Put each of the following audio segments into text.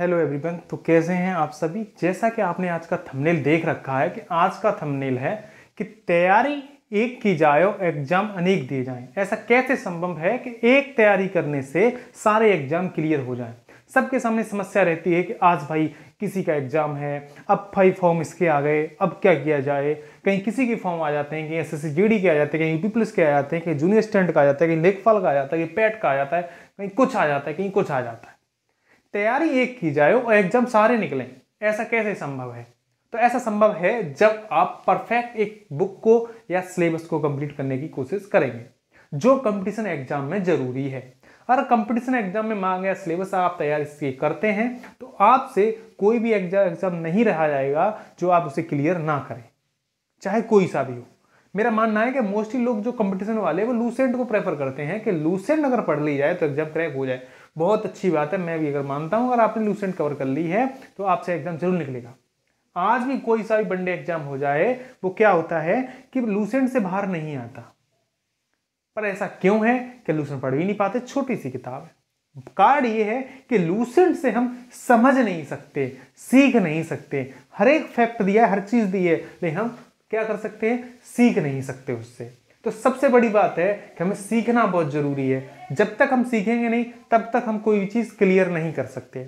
hello everyone तो कैसे हैं आप सभी जैसा कि आपने आज का थंबनेल देख रखा है कि आज का थंबनेल है कि तैयारी एक की और एग्जाम अनेक दिए जाएं ऐसा कैसे संभव है कि एक तैयारी करने से सारे एग्जाम क्लियर हो जाएं सबके सामने समस्या रहती है कि आज भाई किसी का एग्ज़ाम है अब भाई फॉर्म इसके आ गए अब क्या किया जाए कहीं किसी के फॉर्म आ जाते हैं कि S S C G D के आ जाते हैं कहीं यूपी पुलिस के आ जाते हैं कहीं जूनियर स्टैंड का आ जाता है कहीं लेखपाल e का आ जाता है कहीं पैट का आ जाता है कहीं कुछ आ जाता है कहीं कुछ आ जाता है तैयारी एक की जाए और एग्जाम सारे निकलें ऐसा कैसे संभव है तो ऐसा संभव है जब आप परफेक्ट एक बुक को या सिलेबस को कंप्लीट करने की कोशिश करेंगे जो कंपटीशन एग्जाम में जरूरी है अगर कंपटीशन एग्जाम में मांग या सिलेबस आप तैयार इसके करते हैं तो आपसे कोई भी एग्जाम एग्जाम नहीं रहा जाएगा जो आप उसे क्लियर ना करें चाहे कोई सा भी हो मेरा मानना है कि मोस्टली लोग जो कंपटीशन वाले वो लूसेंट को प्रेफर करते हैं कि लूसेंट अगर पढ़ ली जाए तो एग्जाम क्रैक हो जाए बहुत अच्छी बात है मैं भी अगर मानता हूँ अगर आपने लूसेंट कवर कर ली है तो आपसे एग्जाम जरूर निकलेगा आज भी कोई सा भी वनडे एग्जाम हो जाए वो क्या होता है कि लूसेंट से बाहर नहीं आता पर ऐसा क्यों है कि लूसेंट पढ़ भी नहीं पाते छोटी सी किताब है कार्ड ये है कि लूसेंट से हम समझ नहीं सकते सीख नहीं सकते हर एक फैक्ट दिया है हर चीज़ दी है लेकिन हम क्या कर सकते हैं सीख नहीं सकते उससे तो सबसे बड़ी बात है कि हमें सीखना बहुत ज़रूरी है जब तक हम सीखेंगे नहीं तब तक हम कोई भी चीज़ क्लियर नहीं कर सकते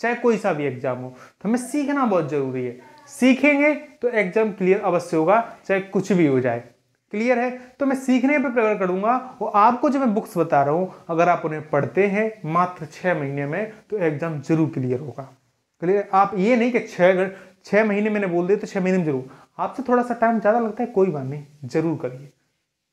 चाहे कोई सा भी एग्जाम हो तो हमें सीखना बहुत ज़रूरी है सीखेंगे तो एग्जाम क्लियर अवश्य होगा चाहे कुछ भी हो जाए क्लियर है तो मैं सीखने पर प्रेफर करूंगा और आपको जो मैं बुक्स बता रहा हूं अगर आप उन्हें पढ़ते हैं मात्र छः महीने में तो एग्जाम जरूर क्लियर होगा क्लियर आप ये नहीं कि छः छः महीने मैंने बोल दिया तो छः महीने में जरूर आपसे थोड़ा सा टाइम ज़्यादा लगता है कोई बात नहीं जरूर करिए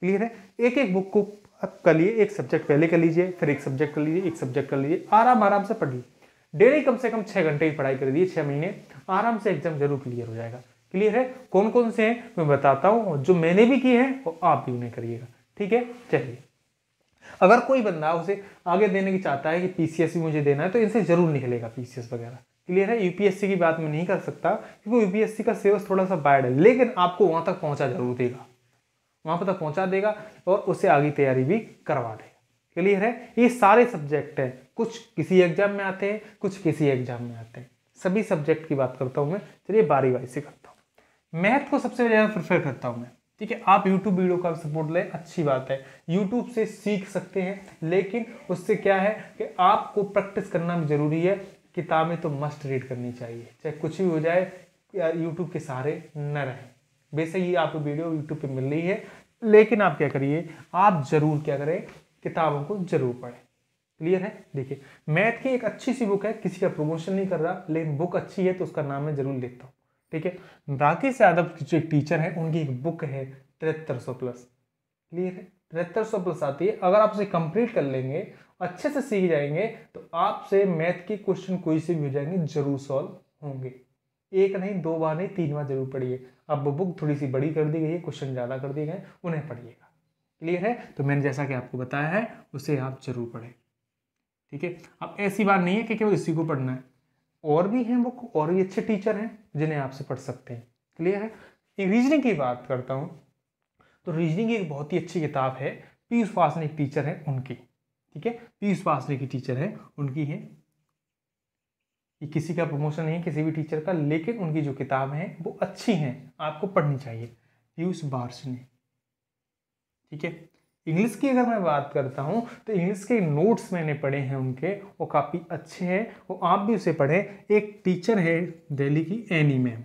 क्लियर है एक एक बुक को आप कर लिए एक सब्जेक्ट पहले कर लीजिए फिर एक सब्जेक्ट कर लीजिए एक सब्जेक्ट कर लीजिए आराम आराम से पढ़ लीजिए डेली कम से कम छः घंटे की पढ़ाई कर दीजिए छः महीने आराम से एग्जाम जरूर क्लियर हो जाएगा क्लियर है कौन कौन से हैं मैं बताता हूँ जो मैंने भी किए हैं वो आप भी उन्हें करिएगा ठीक है चलिए अगर कोई बंदा उसे आगे देने की चाहता है कि पीसीएस भी मुझे देना है तो इनसे ज़रूर निकलेगा पीसीएस वगैरह क्लियर है यूपीएससी की बात मैं नहीं कर सकता क्योंकि यूपीएससी का सिलेबस थोड़ा सा बैड है लेकिन आपको वहाँ तक पहुँचा जरूर देगा वहाँ पर तक पहुँचा देगा और उससे आगे तैयारी भी करवा देगा क्लियर है ये सारे सब्जेक्ट हैं कुछ किसी एग्जाम में आते हैं कुछ किसी एग्जाम में आते हैं सभी सब्जेक्ट की बात करता हूँ मैं चलिए बारी बारी से करता हूँ मैथ को सबसे ज़्यादा प्रेफर करता हूँ मैं ठीक है आप YouTube वीडियो का सपोर्ट लें अच्छी बात है YouTube से सीख सकते हैं लेकिन उससे क्या है कि आपको प्रैक्टिस करना भी ज़रूरी है किताबें तो मस्ट रीड करनी चाहिए चाहे कुछ भी हो जाए यूट्यूब के सहारे न रहें वैसे ही आपको वीडियो यूट्यूब पे मिल रही है लेकिन आप क्या करिए आप ज़रूर क्या करें किताबों को ज़रूर पढ़ें क्लियर है देखिए मैथ की एक अच्छी सी बुक है किसी का प्रमोशन नहीं कर रहा लेकिन बुक अच्छी है तो उसका नाम मैं ज़रूर लिखता हूँ ठीक है राकेश यादव जो टीचर हैं उनकी एक बुक है तिहत्तर सौ प्लस क्लियर है तिहत्तर सौ प्लस आती है अगर आप उसे कंप्लीट कर लेंगे अच्छे से सीख जाएंगे तो आपसे मैथ के क्वेश्चन कोई से भी हो जाएंगे जरूर सॉल्व होंगे एक नहीं दो बार नहीं तीन बार जरूर पढ़िए अब बुक थोड़ी सी बड़ी कर दी गई है क्वेश्चन ज़्यादा कर दिए गए उन्हें पढ़िएगा क्लियर है तो मैंने जैसा कि आपको बताया है उसे आप जरूर पढ़ें ठीक है अब ऐसी बात नहीं है कि केवल इसी को पढ़ना है और भी हैं बुक और भी अच्छे टीचर हैं जिन्हें आपसे पढ़ सकते हैं क्लियर है रीजनिंग की बात करता हूँ तो रीजनिंग एक बहुत ही अच्छी किताब है पीयूष वासनिक टीचर हैं उनकी ठीक है पीयूष वासनिक की टीचर हैं उनकी है ये किसी का प्रमोशन नहीं है किसी भी टीचर का लेकिन उनकी जो किताब हैं वो अच्छी हैं आपको पढ़नी चाहिए पीयूष बार्स ने ठीक है इंग्लिश की अगर मैं बात करता हूँ तो इंग्लिश के नोट्स मैंने पढ़े हैं उनके वो काफ़ी अच्छे हैं वो आप भी उसे पढ़ें एक टीचर है दिल्ली की एनी मैम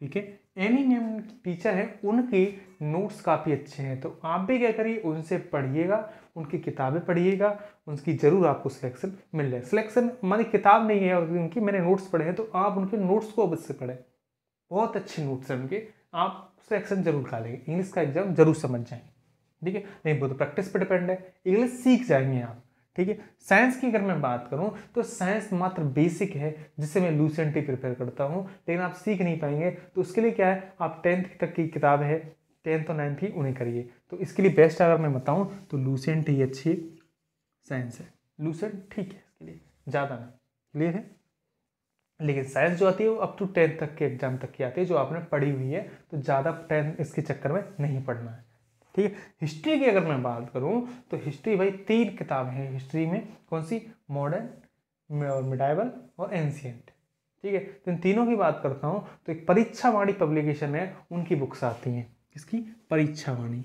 ठीक है एनी नेम टीचर हैं उनके नोट्स काफ़ी अच्छे हैं तो आप भी क्या करिए उनसे पढ़िएगा उनकी किताबें पढ़िएगा उनकी ज़रूर आपको सिलेक्शन मिल जाए सिलेक्शन मानी किताब नहीं है और उनकी मैंने नोट्स पढ़े हैं तो आप उनके नोट्स को अवश्य पढ़ें बहुत अच्छे नोट्स हैं उनके आप सिलेक्शन जरूर खा लेंगे इंग्लिश का एग्ज़ाम जरूर समझ जाएंगे ठीक है नहीं बोलते तो प्रैक्टिस पर डिपेंड है इंग्लिश सीख जाएंगे आप ठीक है साइंस की अगर मैं बात करूं तो साइंस मात्र बेसिक है जिससे मैं लूसेंटली प्रिपेयर करता हूं लेकिन आप सीख नहीं पाएंगे तो उसके लिए क्या है आप टेंथ तक की किताब है टेंथ और नाइन्थ ही उन्हें करिए तो इसके लिए बेस्ट अगर मैं बताऊँ तो लूसेंट ही अच्छी साइंस है लूसेंट ठीक है इसके लिए ज़्यादा ना क्लियर है लेकिन साइंस जो आती है वो अप टू टेंथ तक के एग्जाम तक की आती है जो आपने पढ़ी हुई है तो ज़्यादा टेंथ इसके चक्कर में नहीं पढ़ना है ठीक है हिस्ट्री की अगर मैं बात करूँ तो हिस्ट्री भाई तीन किताबें हैं हिस्ट्री में कौन सी मॉडर्न और मिडाइबल और एंशियंट ठीक है तो इन तीनों की बात करता हूँ तो एक परीक्षा वाणी पब्लिकेशन है उनकी बुक्स आती हैं किसकी परीक्षा वाणी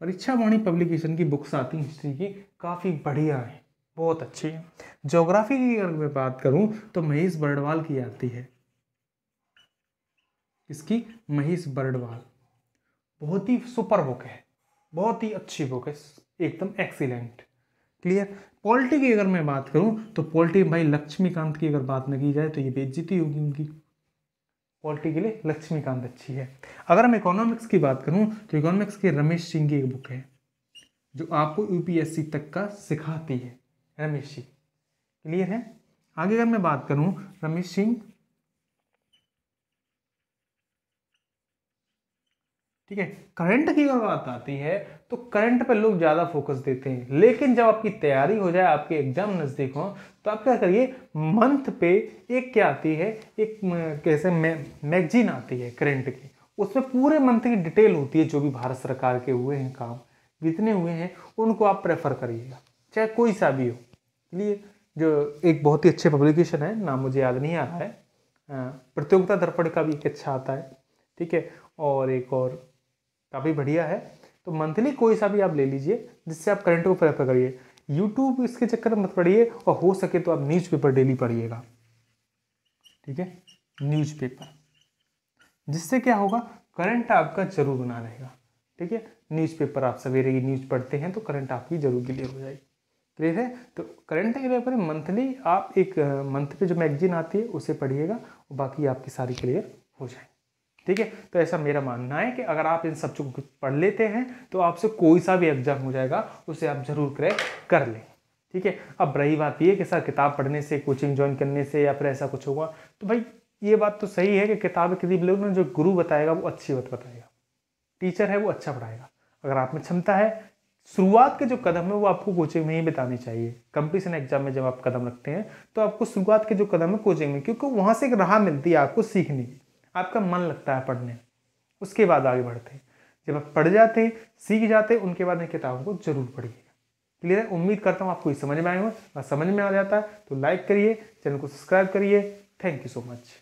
परीक्षा वाणी पब्लिकेशन की बुक्स आती हैं हिस्ट्री की काफ़ी बढ़िया है बहुत अच्छी है जोग्राफी की अगर मैं बात करूँ तो महेश बर्डवाल की आती है किसकी महेश बर्डवाल बहुत ही सुपर बुक है बहुत ही अच्छी बुक है एकदम एक्सीलेंट क्लियर पॉलिटी की अगर मैं बात करूं तो पॉलिटी भाई लक्ष्मीकांत की अगर बात न की जाए तो ये बेज्जती होगी उनकी पॉलिटी के लिए लक्ष्मीकांत अच्छी है अगर मैं इकोनॉमिक्स की बात करूं तो इकोनॉमिक्स के रमेश सिंह की एक बुक है जो आपको यूपीएससी तक का सिखाती है रमेश सिंह क्लियर है आगे अगर मैं बात करूँ रमेश सिंह ठीक है करंट की अगर बात आती है तो करंट पर लोग ज़्यादा फोकस देते हैं लेकिन जब आपकी तैयारी हो जाए आपके एग्जाम नज़दीक हो तो आप क्या करिए मंथ पे एक क्या आती है एक कैसे मैगजीन आती है करंट की उसमें पूरे मंथ की डिटेल होती है जो भी भारत सरकार के हुए हैं काम जितने हुए हैं उनको आप प्रेफर करिएगा चाहे कोई सा भी हो लिए जो एक बहुत ही अच्छे पब्लिकेशन है नाम मुझे याद नहीं आ रहा है प्रतियोगिता दर्पण का भी एक अच्छा आता है ठीक है और एक और काफ़ी बढ़िया है तो मंथली कोई सा भी आप ले लीजिए जिससे आप करंट को प्रेफर करिए यूट्यूब इसके चक्कर मत पढ़िए और हो सके तो आप न्यूज़पेपर डेली पढ़िएगा ठीक है न्यूज़पेपर जिससे क्या होगा करंट आपका जरूर बना रहेगा ठीक है न्यूज़पेपर आप सवेरे की न्यूज़ पढ़ते हैं तो करंट आपकी जरूर क्लियर हो जाएगी क्लियर है तो करंट क्लियर पर मंथली आप एक मंथ पे जो मैगजीन आती है उसे पढ़िएगा और बाकी आपकी सारी क्लियर हो जाएगी ठीक है तो ऐसा मेरा मानना है कि अगर आप इन सब चीज़ों को पढ़ लेते हैं तो आपसे कोई सा भी एग्जाम हो जाएगा उसे आप ज़रूर क्रैक कर लें ठीक है अब रही बात ये कि सर किताब पढ़ने से कोचिंग ज्वाइन करने से या फिर ऐसा कुछ होगा तो भाई ये बात तो सही है कि किताब किसी लोग ने जो गुरु बताएगा वो अच्छी बात बताएगा टीचर है वो अच्छा पढ़ाएगा अगर आप में क्षमता है शुरुआत के जो कदम है वो आपको कोचिंग में ही बताने चाहिए कंपिटिशन एग्जाम में जब आप कदम रखते हैं तो आपको शुरुआत के जो कदम है कोचिंग में क्योंकि वहाँ से एक राह मिलती है आपको सीखने की आपका मन लगता है पढ़ने उसके बाद आगे बढ़ते जब आप पढ़ जाते सीख जाते उनके बाद इन किताबों को जरूर पढ़िएगा क्लियर है उम्मीद करता हूँ आपको समझ में आएगा अगर समझ में आ जाता है तो लाइक करिए चैनल को सब्सक्राइब करिए थैंक यू सो मच